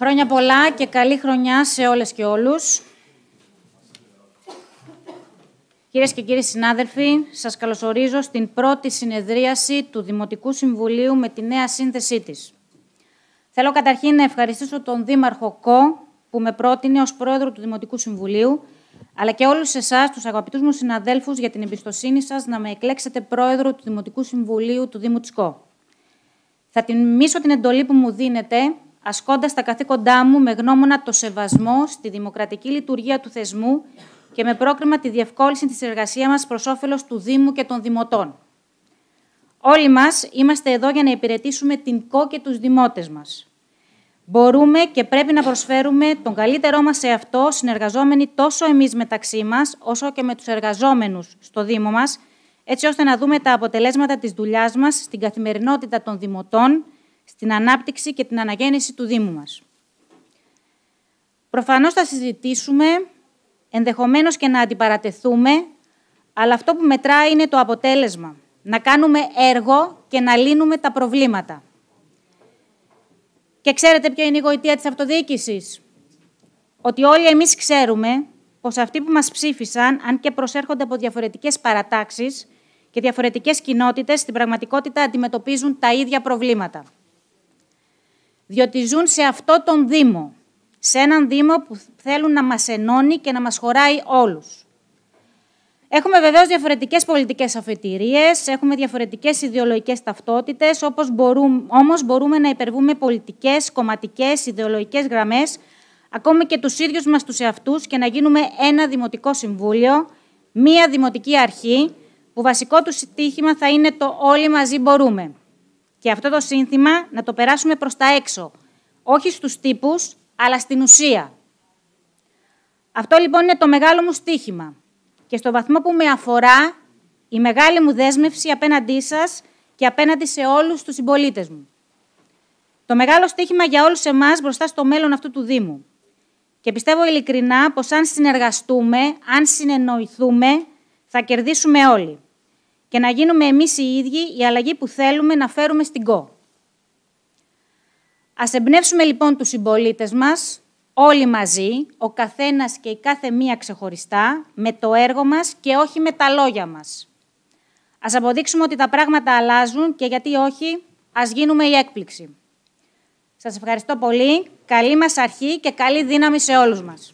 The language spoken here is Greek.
Χρόνια πολλά και καλή χρονιά σε όλες και όλους. Κυρίες και κύριοι συνάδελφοι, σας καλωσορίζω στην πρώτη συνεδρίαση του Δημοτικού Συμβουλίου με τη νέα σύνθεσή της. Θέλω καταρχήν να ευχαριστήσω τον Δήμαρχο Κο, που με πρότεινε ως Πρόεδρο του Δημοτικού Συμβουλίου, αλλά και όλους εσάς, τους αγαπητούς μου συναδέλφους, για την εμπιστοσύνη σας να με εκλέξετε Πρόεδρο του Δημοτικού Συμβουλίου του Δήμου Τσκό. Θα τιμήσω την εντολή που μου δίνετε ασκώντας τα καθήκοντά μου με γνώμονα το σεβασμό στη δημοκρατική λειτουργία του θεσμού και με πρόκριμα τη διευκόλυνση της εργασίας μας προς όφελος του Δήμου και των Δημοτών. Όλοι μας είμαστε εδώ για να υπηρετήσουμε την ΚΟ και τους δημότες μας. Μπορούμε και πρέπει να προσφέρουμε τον καλύτερό μας σε αυτό, συνεργαζόμενοι τόσο εμείς μεταξύ μας, όσο και με τους εργαζόμενους στο Δήμο μας, έτσι ώστε να δούμε τα αποτελέσματα της δουλειάς μας στην καθημερινότητα των δημοτών, στην ανάπτυξη και την αναγέννηση του Δήμου μας. Προφανώς θα συζητήσουμε, ενδεχομένως και να αντιπαρατεθούμε, αλλά αυτό που μετράει είναι το αποτέλεσμα. Να κάνουμε έργο και να λύνουμε τα προβλήματα. Και ξέρετε ποια είναι η γοητεία της αυτοδιοίκησης. Ότι όλοι εμείς ξέρουμε πως αυτοί που μας ψήφισαν, αν και προσέρχονται από διαφορετικές παρατάξεις και διαφορετικές κοινότητες, στην πραγματικότητα αντιμετωπίζουν τα ίδια προβλήματα διότι ζουν σε αυτό τον Δήμο. Σε έναν Δήμο που θέλουν να μας ενώνει και να μας χωράει όλους. Έχουμε βεβαίως διαφορετικές πολιτικές αφετηρίες, έχουμε διαφορετικές ιδεολογικές ταυτότητες, όμως μπορούμε να υπερβούμε πολιτικές, κομματικές, ιδεολογικές γραμμές, ακόμη και τους ίδιους μας τους εαυτούς και να γίνουμε ένα δημοτικό συμβούλιο, μία δημοτική αρχή, που βασικό του στοίχημα θα είναι το Όλοι μαζί μπορούμε και αυτό το σύνθημα να το περάσουμε προς τα έξω. Όχι στους τύπους, αλλά στην ουσία. Αυτό λοιπόν είναι το μεγάλο μου στίχημα. Και στο βαθμό που με αφορά, η μεγάλη μου δέσμευση απέναντί σας και απέναντι σε όλους τους συμπολίτες μου. Το μεγάλο στίχημα για όλους εμάς μπροστά στο μέλλον αυτού του Δήμου. Και πιστεύω ειλικρινά πως αν συνεργαστούμε, αν συνεννοηθούμε, θα κερδίσουμε όλοι και να γίνουμε εμείς οι ίδιοι η αλλαγή που θέλουμε να φέρουμε στην ΚΟ. Ας εμπνεύσουμε λοιπόν τους συμπολίτες μας, όλοι μαζί, ο καθένας και η κάθε μία ξεχωριστά, με το έργο μας και όχι με τα λόγια μας. Ας αποδείξουμε ότι τα πράγματα αλλάζουν και γιατί όχι, ας γίνουμε η έκπληξη. Σας ευχαριστώ πολύ, καλή μας αρχή και καλή δύναμη σε όλους μας.